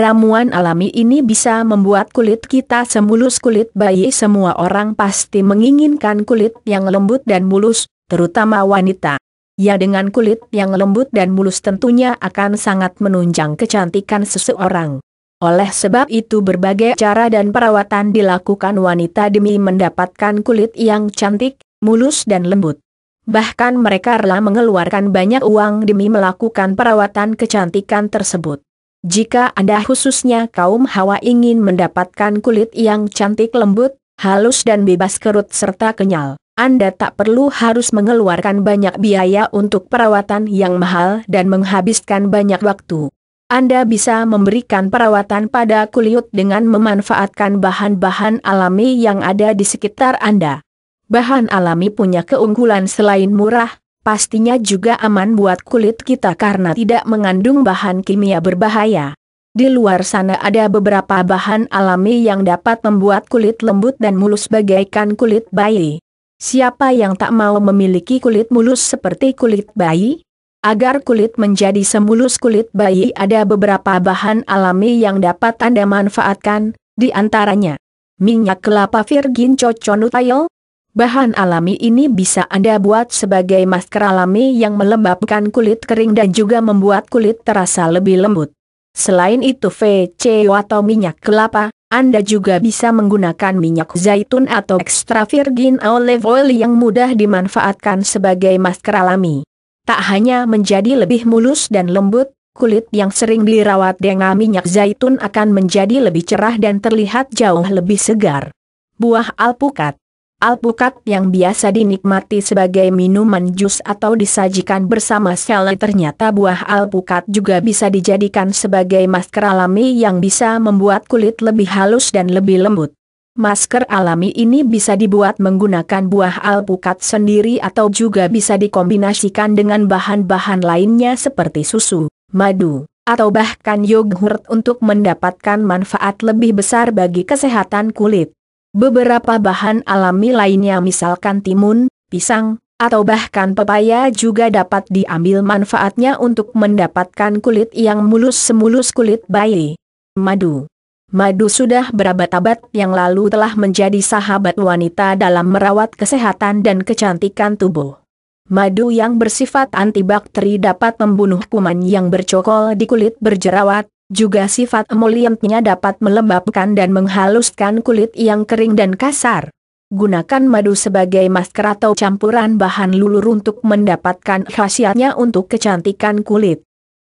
Ramuan alami ini bisa membuat kulit kita semulus kulit bayi semua orang pasti menginginkan kulit yang lembut dan mulus, terutama wanita. Ya dengan kulit yang lembut dan mulus tentunya akan sangat menunjang kecantikan seseorang. Oleh sebab itu berbagai cara dan perawatan dilakukan wanita demi mendapatkan kulit yang cantik, mulus dan lembut. Bahkan mereka rela mengeluarkan banyak uang demi melakukan perawatan kecantikan tersebut. Jika Anda khususnya kaum hawa ingin mendapatkan kulit yang cantik lembut, halus dan bebas kerut serta kenyal, Anda tak perlu harus mengeluarkan banyak biaya untuk perawatan yang mahal dan menghabiskan banyak waktu. Anda bisa memberikan perawatan pada kulit dengan memanfaatkan bahan-bahan alami yang ada di sekitar Anda. Bahan alami punya keunggulan selain murah, pastinya juga aman buat kulit kita karena tidak mengandung bahan kimia berbahaya. Di luar sana ada beberapa bahan alami yang dapat membuat kulit lembut dan mulus bagaikan kulit bayi. Siapa yang tak mau memiliki kulit mulus seperti kulit bayi? Agar kulit menjadi semulus kulit bayi ada beberapa bahan alami yang dapat Anda manfaatkan, di antaranya minyak kelapa virgin coconut oil, Bahan alami ini bisa Anda buat sebagai masker alami yang melembabkan kulit kering dan juga membuat kulit terasa lebih lembut. Selain itu VCO atau minyak kelapa, Anda juga bisa menggunakan minyak zaitun atau extra virgin olive oil yang mudah dimanfaatkan sebagai masker alami. Tak hanya menjadi lebih mulus dan lembut, kulit yang sering dirawat dengan minyak zaitun akan menjadi lebih cerah dan terlihat jauh lebih segar. Buah alpukat Alpukat yang biasa dinikmati sebagai minuman jus atau disajikan bersama salad ternyata buah alpukat juga bisa dijadikan sebagai masker alami yang bisa membuat kulit lebih halus dan lebih lembut. Masker alami ini bisa dibuat menggunakan buah alpukat sendiri atau juga bisa dikombinasikan dengan bahan-bahan lainnya seperti susu, madu, atau bahkan yogurt untuk mendapatkan manfaat lebih besar bagi kesehatan kulit. Beberapa bahan alami lainnya misalkan timun, pisang, atau bahkan pepaya juga dapat diambil manfaatnya untuk mendapatkan kulit yang mulus semulus kulit bayi. Madu Madu sudah berabad-abad yang lalu telah menjadi sahabat wanita dalam merawat kesehatan dan kecantikan tubuh. Madu yang bersifat antibakteri dapat membunuh kuman yang bercokol di kulit berjerawat, juga sifat emolientnya dapat melembabkan dan menghaluskan kulit yang kering dan kasar. Gunakan madu sebagai masker atau campuran bahan lulur untuk mendapatkan khasiatnya untuk kecantikan kulit.